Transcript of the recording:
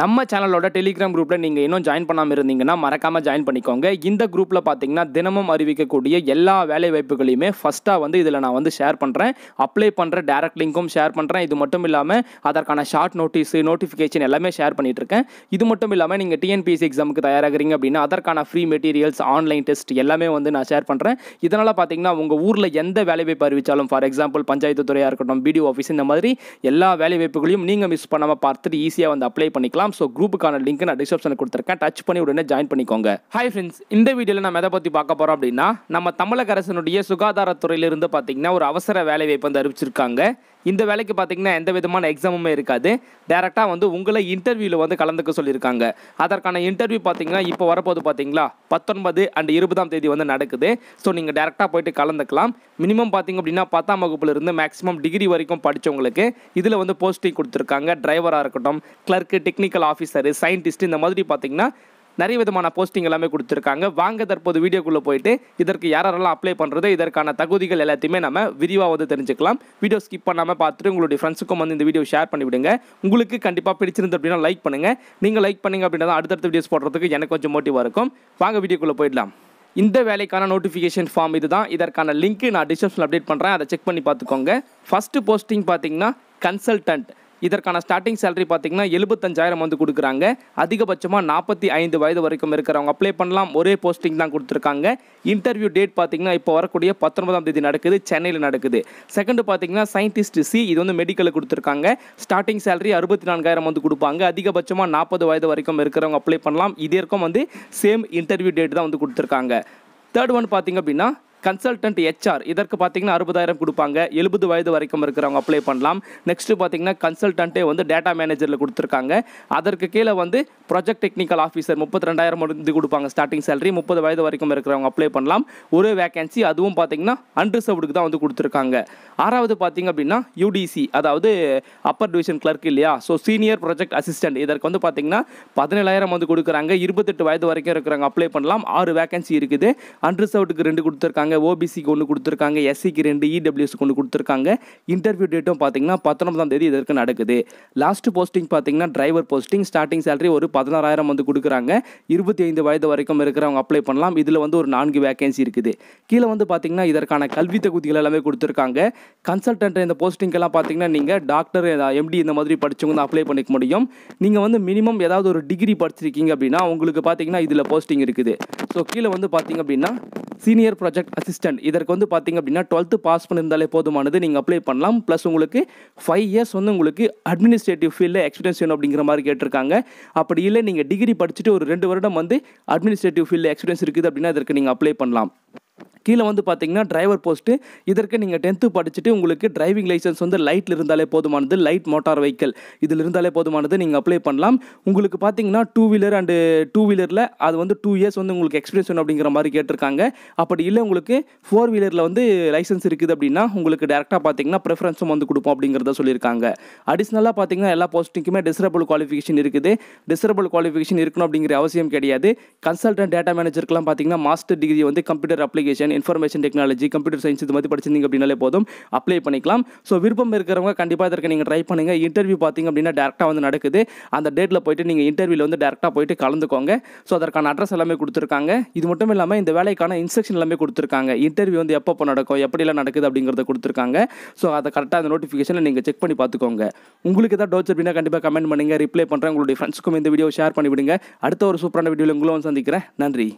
நம்ம சேனலோட டெலிகிராம் குரூப்பில் நீங்கள் இன்னும் ஜாயின் பண்ணாமல் இருந்தீங்கன்னா மறக்காமல் ஜாயின் பண்ணிக்கோங்க இந்த குரூப்பில் பார்த்தீங்கன்னா தினமும் அறிவிக்கக்கூடிய எல்லா வேலை வாய்ப்புகளையுமே ஃபஸ்ட்டாக வந்து இதில் நான் வந்து ஷேர் பண்ணுறேன் அப்ளை பண்ணுற டேரக்ட் லிங்க்கும் ஷேர் பண்ணுறேன் இது மட்டும் இல்லாமல் அதற்கான ஷார்ட் நோட்டீஸு நோட்டிஃபிகேஷன் எல்லாமே ஷேர் பண்ணிகிட்ருக்கேன் இது மட்டும் இல்லாமல் நீங்கள் டிஎன்பிஎஸ்சி எக்ஸாமுக்கு தயாராகிறீங்க அப்படின்னா அதற்கான ஃப்ரீ மெட்டீரியல்ஸ் ஆன்லைன் டெஸ்ட் எல்லாமே வந்து நான் ஷேர் பண்ணுறேன் இதனால் பார்த்தீங்கன்னா உங்கள் ஊரில் எந்த வேலை வாய்ப்பு அறிவித்தாலும் ஃபார் எக்ஸாம்பிள் பஞ்சாயத்து துறையாக இருக்கட்டும் பிடிஓ ஆஃபீஸ் இந்த மாதிரி எல்லா வேலை வாய்ப்புகளையும் நீங்கள் மிஸ் பண்ணாமல் பார்த்துட்டு ஈஸியாக வந்து அப்ளை பண்ணிக்கலாம் பண்ணலாம் ஸோ குரூப்புக்கான லிங்க் நான் டிஸ்கிரிப்ஷனில் கொடுத்துருக்கேன் டச் பண்ணி உடனே ஜாயின் பண்ணிக்கோங்க ஹாய் ஃப்ரெண்ட்ஸ் இந்த வீடியோவில் நம்ம எதை பற்றி பார்க்க போகிறோம் அப்படின்னா நம்ம தமிழக அரசனுடைய சுகாதாரத்துறையிலிருந்து பார்த்தீங்கன்னா ஒரு அவசர வேலை வாய்ப்பு வந்து அறிவிச்சிருக்காங்க இந்த வேலைக்கு பார்த்தீங்கன்னா எந்த விதமான எக்ஸாமுமே இருக்காது டேரெக்டாக வந்து உங்களை இன்டர்வியூவில் வந்து கலந்துக்க சொல்லியிருக்காங்க அதற்கான இன்டர்வியூ பார்த்தீங்கன்னா இப்போ வரப்போது பார்த்தீங்களா பத்தொன்பது அண்ட் இருபதாம் தேதி வந்து நடக்குது ஸோ நீங்கள் டேரெக்டாக போயிட்டு கலந்துக்கலாம் மினிமம் பார்த்திங்க அப்படின்னா பத்தாம் வகுப்புலேருந்து மேக்ஸிமம் டிகிரி வரைக்கும் படித்தவங்களுக்கு இதில் வந்து போஸ்டிங் கொடுத்துருக்காங்க டிரைவராக இருக்கட்டும் கிளர்க்கு டெக்னிக்கல் ஆஃபீஸரு சயின்டிஸ்ட் இந்த மாதிரி பார்த்திங்கன்னா நிறைய விதமான போஸ்டிங் எல்லாமே கொடுத்துருக்காங்க வாங்க தற்போது வீடியோக்குள்ளே போயிட்டு இதற்கு யாரெல்லாம் அப்ளை பண்ணுறது இதற்கான தகுதிகள் எல்லாத்தையுமே நம்ம விரிவாக வந்து தெரிஞ்சுக்கலாம் வீடியோ ஸ்கிப் பண்ணாமல் பார்த்துட்டு உங்களுடைய ஃப்ரெண்ட்ஸுக்கும் வந்து இந்த வீடியோ ஷேர் பண்ணிவிடுங்க உங்களுக்கு கண்டிப்பாக பிடிச்சிருந்து அப்படின்னா லைக் பண்ணுங்கள் நீங்கள் லைக் பண்ணிங்க அப்படின்னா அடுத்தடுத்த வீடியோஸ் போடுறதுக்கு எனக்கு கொஞ்சம் மோட்டிவாக இருக்கும் வாங்க வீடியோக்குள்ளே போயிடலாம் இந்த வேலைக்கான நோட்டிஃபிகேஷன் ஃபார்ம் இதுதான் இதற்கான லிங்க்கு நான் டிஸ்கிரிப்ஷனில் அப்டேட் பண்ணுறேன் அதை செக் பண்ணி பார்த்துக்கோங்க ஃபஸ்ட்டு போஸ்டிங் பார்த்தீங்கன்னா கன்சல்டன்ட் இதற்கான ஸ்டார்டிங் சேலரி பார்த்தீங்கன்னா எழுபத்தஞ்சாயிரம் வந்து கொடுக்குறாங்க அதிகபட்சமாக நாற்பத்தி ஐந்து வயது வரைக்கும் இருக்கிறவங்க அப்ளை பண்ணலாம் ஒரே போஸ்டிங் தான் கொடுத்துருக்காங்க இன்டர்வியூ டேட் பார்த்தீங்கன்னா இப்போ வரக்கூடிய பத்தொன்பதாம் தேதி நடக்குது சென்னையில் நடக்குது செகண்ட் பார்த்தீங்கன்னா சயின்டிஸ்ட் சி இது வந்து மெடிக்கலில் கொடுத்துருக்காங்க ஸ்டார்டிங் சேலரி அறுபத்தி நான்காயிரம் வந்து கொடுப்பாங்க அதிகபட்சமாக நாற்பது வயது வரைக்கும் இருக்கிறவங்க அப்ளை பண்ணலாம் இதற்கும் வந்து சேம் இன்டர்வியூ டேட் தான் வந்து கொடுத்துருக்காங்க தேர்ட் ஒன் பார்த்தீங்க அப்படின்னா கன்சல்டன்ட் ஹெச்ஆர் இதற்கு பார்த்தீங்கன்னா அறுபதாயிரம் கொடுப்பாங்க எழுபது வயது வரைக்கும் இருக்கிறவங்க அப்ளை பண்ணலாம் நெக்ஸ்ட் பார்த்தீங்கன்னா கன்சல்டன்ட்டே வந்து டேட்டா மேனேஜரில் கொடுத்துருக்காங்க அதற்கு கீழே வந்து ப்ராஜெக்ட் டெக்னிக்கல் ஆஃபீஸர் முப்பத்தி ரெண்டாயிரம் இருந்து கொடுப்பாங்க ஸ்டார்டிங் சேலரி முப்பது வயது வரைக்கும் இருக்கிறவங்க அப்ளை பண்ணலாம் ஒரே வேகன்சி அதுவும் பார்த்தீங்கன்னா அன்ரிசர்வ்டுக்கு தான் வந்து கொடுத்துருக்காங்க ஆறாவது பார்த்தீங்க அப்படின்னா யூடிசி அதாவது அப்பர் டிவிஷன் கிளர்க் இல்லையா ஸோ சீனியர் ப்ராஜெக்ட் அசிஸ்டன்ட் இதற்கு வந்து பார்த்தீங்கன்னா பதினேழாயிரம் வந்து கொடுக்குறாங்க இருபத்தெட்டு வயது வரைக்கும் இருக்கிறவங்க அப்ளை பண்ணலாம் ஆறு வேகன்சி இருக்குது அன்ரிசர்வ்டுக்கு ரெண்டு கொடுத்துருக்காங்க கொடுத்துருக்காங்க ஓபிசிக்கு ஒன்று கொடுத்துருக்காங்க எஸ்சிக்கு ரெண்டு இடபிள்யூஎஸ்க்கு e ஒன்று கொடுத்துருக்காங்க இன்டர்வியூ டேட்டும் பார்த்தீங்கன்னா பத்தொன்பதாம் தேதி இதற்கு நடக்குது லாஸ்ட் போஸ்டிங் பார்த்தீங்கன்னா டிரைவர் போஸ்டிங் ஸ்டார்டிங் சேலரி ஒரு பதினாறாயிரம் வந்து கொடுக்குறாங்க இருபத்தி ஐந்து வயது வரைக்கும் இருக்கிறவங்க அப்ளை பண்ணலாம் இதில் வந்து ஒரு நான்கு வேகன்சி இருக்குது கீழே வந்து பார்த்தீங்கன்னா இதற்கான கல்வி தகுதிகள் எல்லாமே கொடுத்துருக்காங்க கன்சல்டன்ட் இந்த போஸ்டிங்கெல்லாம் பார்த்தீங்கன்னா நீங்கள் டாக்டர் எம்டி இந்த மாதிரி படித்தவங்க தான் அப்ளை பண்ணிக்க முடியும் நீங்கள் வந்து மினிமம் ஏதாவது ஒரு டிகிரி படிச்சிருக்கீங்க அப்படின்னா உங்களுக்கு பார்த்தீங்கன்னா இதில் போஸ்டிங் இருக்குது ஸோ கீழே வந்து பார்த்தீங்க அப்படின்னா சீனியர் ப்ராஜெக்ட் அசிஸ்டன்ட் இதற்கு வந்து பார்த்திங்க அப்படின்னா டுவெல்த்து பாஸ் பண்ணியிருந்தாலே போதுமானது நீங்கள் அப்ளை பண்ணலாம் ப்ளஸ் உங்களுக்கு ஃபைவ் இயர்ஸ் வந்து உங்களுக்கு அட்மினிஸ்ட்ரேட்டிவ் ஃபீல்டில் எக்ஸ்பீரியன்ஸ் வேணும் அப்படிங்கிற மாதிரி கேட்டிருக்காங்க அப்படி இல்லை நீங்கள் டிகிரி படிச்சுட்டு ஒரு ரெண்டு வருடம் வந்து அட்மினிஸ்ட்ரேட்டிவ் ஃபீல்டில் எக்ஸ்பீரியன்ஸ் இருக்குது அப்படின்னா இதற்கு நீங்கள் அப்ளை பண்ணலாம் கீழே வந்து பார்த்தீங்கன்னா டிரைவர் போஸ்ட்டு இதற்கு நீங்கள் டென்த்து படிச்சுட்டு உங்களுக்கு டிரைவிங் லைசன்ஸ் வந்து லைட்டில் இருந்தாலே போதுமானது லைட் மோட்டார் வெஹிக்கல் இதில் இருந்தாலே போதுமானது நீங்கள் அப்ளை பண்ணலாம் உங்களுக்கு பார்த்தீங்கன்னா டூ வீலர் அண்டு டூ வீலரில் அது வந்து டூ இயர்ஸ் வந்து உங்களுக்கு எக்ஸ்பீரியன்ஸ் வேணும் அப்படிங்கிற மாதிரி கேட்டிருக்காங்க அப்படி இல்லை உங்களுக்கு ஃபோர் வீலரில் வந்து லைசன்ஸ் இருக்குது அப்படின்னா உங்களுக்கு டேரெக்டாக பார்த்தீங்கன்னா ப்ரிஃபரன்ஸும் வந்து கொடுப்போம் அப்படிங்கிறத சொல்லியிருக்காங்க அடிஷ்னலாக பார்த்தீங்கன்னா எல்லா போஸ்ட்டுக்குமே டிசரபிள் குவாலிஃபிகேஷன் இருக்குது டிசரபிள் குவாலிஃபிகேஷன் இருக்கணும் அப்படிங்கிற அவசியம் கிடையாது கன்சல்டன்ட் டேட்டா மேனேஜருக்குலாம் பார்த்தீங்கன்னா மாஸ்டர் டிகிரி வந்து computer application communication information technology computer science இது மாதிரி படிச்சிருந்தீங்க அப்படின்னாலே போதும் அப்ளை பண்ணிக்கலாம் ஸோ விருப்பம் இருக்கிறவங்க கண்டிப்பாக இதற்கு நீங்கள் ட்ரை பண்ணுங்கள் இன்டர்வியூ பார்த்தீங்க அப்படின்னா டேரெக்டாக வந்து நடக்குது அந்த டேட்டில் போயிட்டு நீங்கள் இன்டர்வியூவில் வந்து டேரெக்டாக போயிட்டு கலந்துக்கோங்க ஸோ அதற்கான அட்ரஸ் எல்லாமே கொடுத்துருக்காங்க இது மட்டும் இல்லாமல் இந்த வேலைக்கான இன்ஸ்ட்ரக்ஷன் எல்லாமே கொடுத்துருக்காங்க இன்டர்வியூ வந்து எப்போ நடக்கும் எப்படிலாம் நடக்குது அப்படிங்கிறத கொடுத்துருக்காங்க ஸோ அதை கரெக்டாக அந்த நோட்டிஃபிகேஷனில் நீங்கள் செக் பண்ணி பார்த்துக்கோங்க உங்களுக்கு ஏதாவது டவுட்ஸ் அப்படின்னா கண்டிப்பாக கமெண்ட் பண்ணுங்கள் ரிப்ளை பண்ணுறேன் உங்களுடைய ஃப்ரெண்ட்ஸ்க்கும் இந்த வீடியோ ஷேர் பண்ணிவிடுங்க அடுத்த ஒரு சூப்பரான வீடியோவில் உங்களும் சந்திக்கிறேன் நன்றி